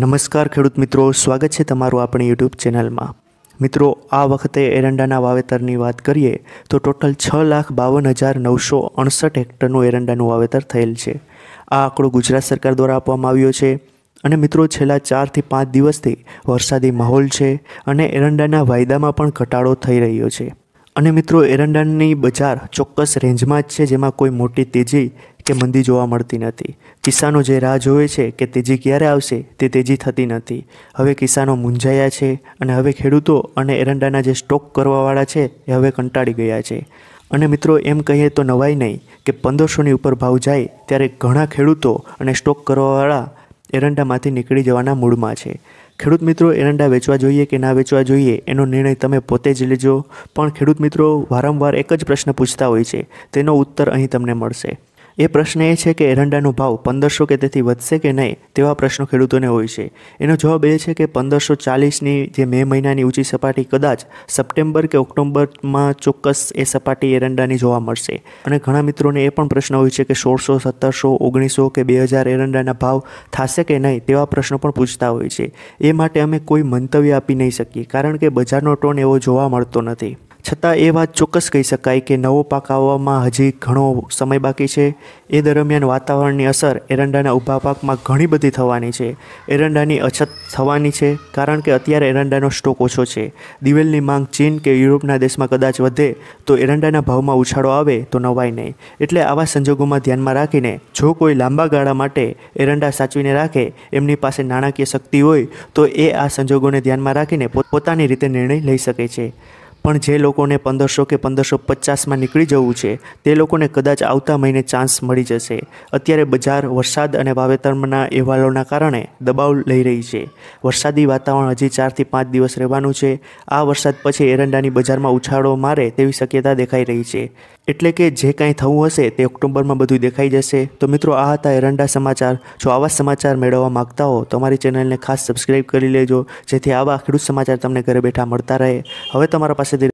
નમસ્કાર ખેડૂત મિત્રો સ્વાગત છે તમારું આપણી યુટ્યુબ ચેનલમાં મિત્રો આ વખતે એરંડાના વાવેતરની વાત કરીએ તો ટોટલ છ લાખ બાવન હજાર નવસો અડસઠ હેક્ટરનું એરંડાનું વાવેતર થયેલ છે આ આંકડો ગુજરાત સરકાર દ્વારા આપવામાં આવ્યો છે અને મિત્રો છેલ્લા ચારથી પાંચ દિવસથી વરસાદી માહોલ છે અને એરંડાના વાયદામાં પણ ઘટાડો થઈ રહ્યો છે અને મિત્રો એરંડાની બજાર ચોક્કસ રેન્જમાં જ છે જેમાં કોઈ મોટી તેજી કે મંદી જોવા મળતી નથી કિસાનો જે રાહ જોવે છે કે તેજી ક્યારે આવશે તે તેજી થતી નથી હવે કિસાનો મૂંઝાયા છે અને હવે ખેડૂતો અને એરંડાના જે સ્ટોક કરવાવાળા છે એ હવે કંટાળી ગયા છે અને મિત્રો એમ કહીએ તો નવાઈ નહીં કે પંદરસોની ઉપર ભાવ જાય ત્યારે ઘણા ખેડૂતો અને સ્ટોક કરવાવાળા એરંડામાંથી નીકળી જવાના મૂડમાં છે ખેડૂત મિત્રો એરંડા વેચવા જોઈએ કે ના વેચવા જોઈએ એનો નિર્ણય તમે પોતે જ લેજો પણ ખેડૂત મિત્રો વારંવાર એક જ પ્રશ્ન પૂછતા હોય છે તેનો ઉત્તર અહીં તમને મળશે એ પ્રશ્ન એ છે કે એરંડાનો ભાવ પંદરસો કે તેથી વધશે કે નહીં તેવા પ્રશ્નો ખેડૂતોને હોય છે એનો જવાબ એ છે કે પંદરસો ચાલીસની જે મે મહિનાની ઊંચી સપાટી કદાચ સપ્ટેમ્બર કે ઓક્ટોબરમાં ચોક્કસ એ સપાટી એરંડાની જોવા મળશે અને ઘણા મિત્રોને એ પણ પ્રશ્ન હોય છે કે સોળસો સત્તરસો ઓગણીસો કે બે હજાર એરંડાના ભાવ થશે કે નહીં તેવા પ્રશ્નો પણ પૂછતા હોય છે એ માટે અમે કોઈ મંતવ્ય આપી નહીં શકીએ કારણ કે બજારનો ટોન એવો જોવા મળતો નથી છતાં એ વાત ચોક્કસ કહી શકાય કે નવો પાક આવવામાં હજી ઘણો સમય બાકી છે એ દરમિયાન વાતાવરણની અસર એરંડાના ઊભા પાકમાં ઘણી બધી થવાની છે એરંડાની અછત થવાની છે કારણ કે અત્યારે એરંડાનો સ્ટોક ઓછો છે દિવેલની માંગ ચીન કે યુરોપના દેશમાં કદાચ વધે તો એરંડાના ભાવમાં ઉછાળો આવે તો નવાય નહીં એટલે આવા સંજોગોમાં ધ્યાનમાં રાખીને જો કોઈ લાંબા ગાળા માટે એરંડા સાચવીને રાખે એમની પાસે નાણાકીય શક્તિ હોય તો એ આ સંજોગોને ધ્યાનમાં રાખીને પોતાની રીતે નિર્ણય લઈ શકે છે પણ જે લોકોને પંદરસો કે પંદરસો પચાસમાં નીકળી જવું છે તે લોકોને કદાચ આવતા મહિને ચાન્સ મળી જશે અત્યારે બજાર વરસાદ અને વાવેતરના અહેવાલોના કારણે દબાવ લઈ રહી છે વરસાદી વાતાવરણ હજી ચારથી પાંચ દિવસ રહેવાનું છે આ વરસાદ પછી એરંડાની બજારમાં ઉછાળો મારે તેવી શક્યતા દેખાઈ રહી છે એટલે કે જે કાંઈ થવું હશે તે ઓક્ટોબરમાં બધું દેખાઈ જશે તો મિત્રો આ હતા એરંડા સમાચાર જો આવા સમાચાર મેળવવા માગતા હો તો અમારી ચેનલને ખાસ સબસ્ક્રાઈબ કરી લેજો જેથી આવા ખેડૂત સમાચાર તમને ઘરે બેઠા મળતા રહે હવે તમારા પાસેથી